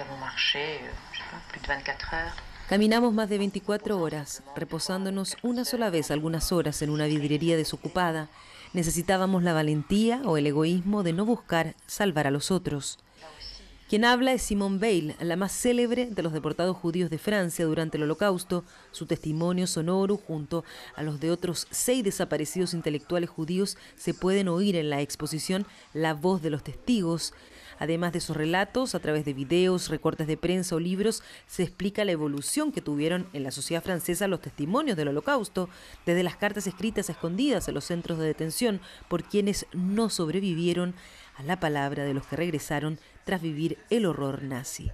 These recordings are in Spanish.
Euh, Caminamos más de 24 horas, reposándonos una sola vez algunas horas en una vidriería desocupada. Necesitábamos la valentía o el egoísmo de no buscar salvar a los otros. Quien habla es Simone Veil, la más célebre de los deportados judíos de Francia durante el Holocausto. Su testimonio sonoro, junto a los de otros seis desaparecidos intelectuales judíos, se pueden oír en la exposición La voz de los testigos. Además de sus relatos, a través de videos, recortes de prensa o libros, se explica la evolución que tuvieron en la sociedad francesa los testimonios del Holocausto, desde las cartas escritas escondidas en los centros de detención por quienes no sobrevivieron la palabra de los que regresaron tras vivir el horror nazi.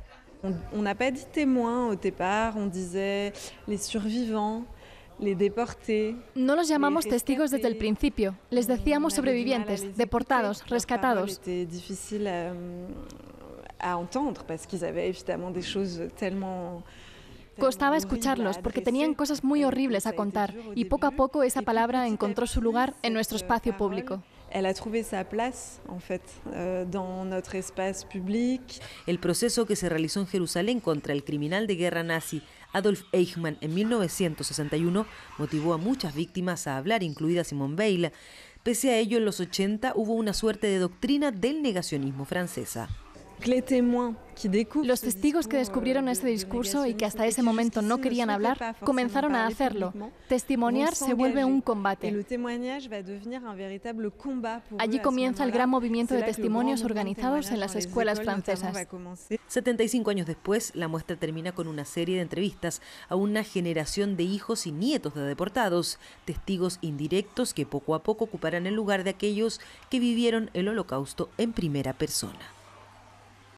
No los llamamos testigos desde el principio, les decíamos sobrevivientes, deportados, rescatados. Costaba escucharlos porque tenían cosas muy horribles a contar y poco a poco esa palabra encontró su lugar en nuestro euh, espacio público. El proceso que se realizó en Jerusalén contra el criminal de guerra nazi Adolf Eichmann en 1961 motivó a muchas víctimas a hablar, incluida Simone Weil. Pese a ello, en los 80 hubo una suerte de doctrina del negacionismo francesa. Los testigos que euh, descubrieron ese discurso y que hasta ese momento no querían hablar comenzaron a hacerlo. Testimoniar se vuelve un combate. Allí comienza el gran movimiento de testimonios organizados en las escuelas francesas. 75 años después, la muestra termina con una serie de entrevistas a una generación de hijos y nietos de deportados, testigos indirectos que poco a poco ocuparán el lugar de aquellos que vivieron el holocausto en primera persona.